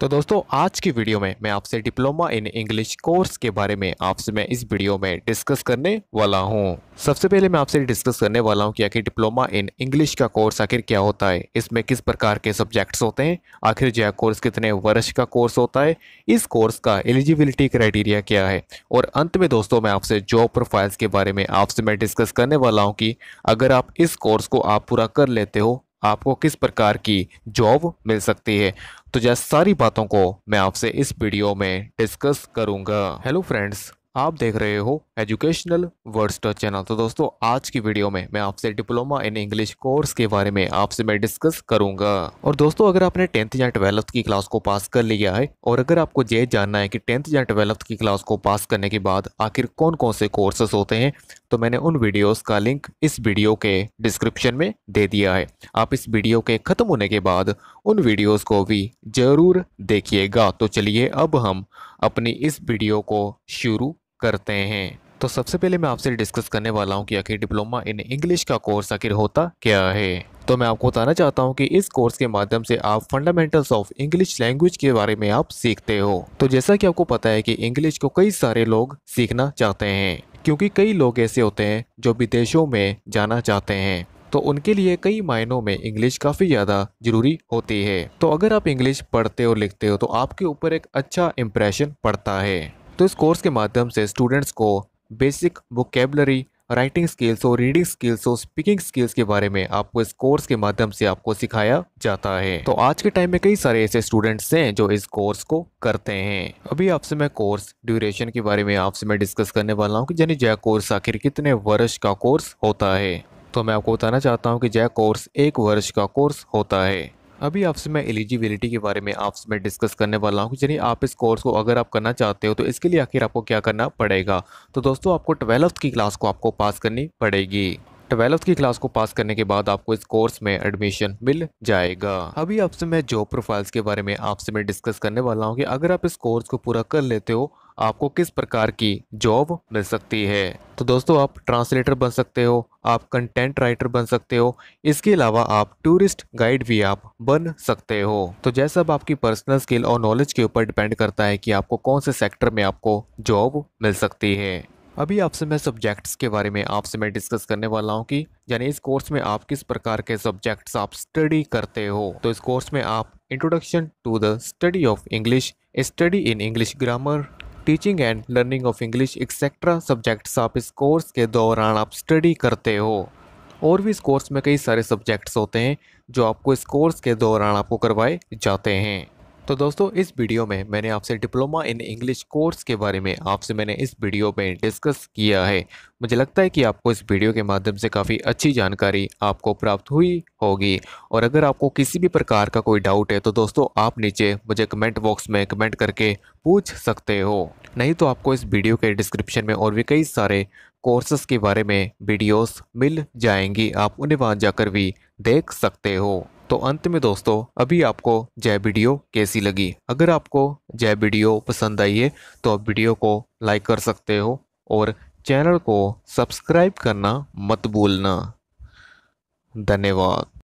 तो दोस्तों आज की वीडियो में मैं आपसे डिप्लोमा इन इंग्लिश कोर्स के बारे में आपसे मैं इस वीडियो में डिस्कस करने वाला हूँ सबसे पहले मैं आपसे डिस्कस करने वाला हूँ कि आखिर डिप्लोमा इन इंग्लिश का कोर्स आखिर क्या होता है इसमें किस प्रकार के सब्जेक्ट्स होते हैं आखिर जो कोर्स कितने वर्ष का कोर्स होता है इस कोर्स का एलिजिबिलिटी क्राइटेरिया क्या है और अंत में दोस्तों मैं आपसे जॉब प्रोफाइल्स के बारे में आपसे मैं डिस्कस करने वाला हूँ कि अगर आप इस कोर्स को आप पूरा कर लेते हो आपको किस प्रकार की जॉब मिल सकती है तो जैसे सारी बातों को मैं आपसे इस वीडियो में डिस्कस करूंगा हेलो फ्रेंड्स आप देख रहे हो एजुकेशनल वर्डस्टर चैनल तो दोस्तों आज की वीडियो में मैं आपसे डिप्लोमा इन इंग्लिश कोर्स के बारे में आपसे मैं डिस्कस करूंगा और दोस्तों अगर आपने टेंथ या ट्वेल्थ की क्लास को पास कर लिया है और अगर आपको ये जानना है कि टेंथ या ट्वेल्थ की क्लास को पास करने के बाद आखिर कौन कौन से कोर्सेस होते हैं तो मैंने उन वीडियोज का लिंक इस वीडियो के डिस्क्रिप्शन में दे दिया है आप इस वीडियो के ख़त्म होने के बाद उन वीडियोज को भी ज़रूर देखिएगा तो चलिए अब हम अपनी इस वीडियो को शुरू करते हैं तो सबसे पहले मैं आपसे डिस्कस करने वाला हूँ कि आखिर डिप्लोमा इन इंग्लिश का कोर्स आखिर होता क्या है तो मैं आपको बताना चाहता हूँ कि इस कोर्स के माध्यम से आप फंडामेंटल्स ऑफ इंग्लिश लैंग्वेज के बारे में आप सीखते हो तो जैसा कि आपको पता है कि इंग्लिश को कई सारे लोग सीखना चाहते हैं क्योंकि कई लोग ऐसे होते हैं जो विदेशों में जाना चाहते हैं तो उनके लिए कई मायनों में इंग्लिश काफ़ी ज़्यादा ज़रूरी होती है तो अगर आप इंग्लिश पढ़ते और लिखते हो तो आपके ऊपर एक अच्छा इम्प्रेशन पड़ता है तो इस कोर्स के माध्यम से स्टूडेंट्स को बेसिक वोकेबलरी राइटिंग स्किल्स और रीडिंग स्किल्स और स्पीकिंग स्किल्स के बारे में आपको इस कोर्स के माध्यम से आपको सिखाया जाता है तो आज के टाइम में कई सारे ऐसे स्टूडेंट्स हैं जो इस कोर्स को करते हैं अभी आपसे मैं कोर्स ड्यूरेशन के बारे में आपसे मैं डिस्कस करने वाला हूँ कि यानी जय कोर्स आखिर कितने वर्ष का कोर्स होता है तो मैं आपको बताना चाहता हूँ कि जय कोर्स एक वर्ष का कोर्स होता है अभी आपसे मैं एलिजिबिलिटी के बारे में आपसे मैं डिस्कस करने वाला हूँ यानी आप इस कोर्स को अगर आप करना चाहते हो तो इसके लिए आखिर आपको क्या करना पड़ेगा तो दोस्तों आपको ट्वेल्थ की क्लास को आपको पास करनी पड़ेगी ट्वेल्थ की क्लास को पास करने के बाद आपको इस कोर्स में एडमिशन मिल जाएगा अभी आपसे मैं जॉब प्रोफाइल्स के बारे में आपसे मैं डिस्कस करने वाला हूँ कि अगर आप इस कोर्स को पूरा कर लेते हो आपको किस प्रकार की जॉब मिल सकती है तो दोस्तों आप ट्रांसलेटर बन सकते हो आप कंटेंट राइटर बन सकते हो इसके अलावा आप टूरिस्ट गाइड भी आप बन सकते हो तो जैसा अब आपकी पर्सनल स्किल और नॉलेज के ऊपर डिपेंड करता है कि आपको कौन से सेक्टर में आपको जॉब मिल सकती है अभी आपसे मैं सब्जेक्ट्स के बारे में आपसे मैं डिस्कस करने वाला हूँ कि यानी इस कोर्स में आप किस प्रकार के सब्जेक्ट्स आप स्टडी करते हो तो इस कोर्स में आप introduction to the study of English study in English grammar teaching and learning of English etcetera subjects आप इस कोर्स के दौरान आप स्टडी करते हो और भी इस कोर्स में कई सारे सब्जेक्ट्स होते हैं जो आपको इस कोर्स के दौरान आपको करवाए जाते हैं तो दोस्तों इस वीडियो में मैंने आपसे डिप्लोमा इन इंग्लिश कोर्स के बारे में आपसे मैंने इस वीडियो में डिस्कस किया है मुझे लगता है कि आपको इस वीडियो के माध्यम से काफ़ी अच्छी जानकारी आपको प्राप्त हुई होगी और अगर आपको किसी भी प्रकार का कोई डाउट है तो दोस्तों आप नीचे मुझे कमेंट बॉक्स में कमेंट करके पूछ सकते हो नहीं तो आपको इस वीडियो के डिस्क्रिप्शन में और भी कई सारे कोर्सेस के बारे में वीडियोस मिल जाएंगी आप उन्हें वहाँ जाकर भी देख सकते हो तो अंत में दोस्तों अभी आपको जय वीडियो कैसी लगी अगर आपको जय वीडियो पसंद आई है तो आप वीडियो को लाइक कर सकते हो और चैनल को सब्सक्राइब करना मत भूलना धन्यवाद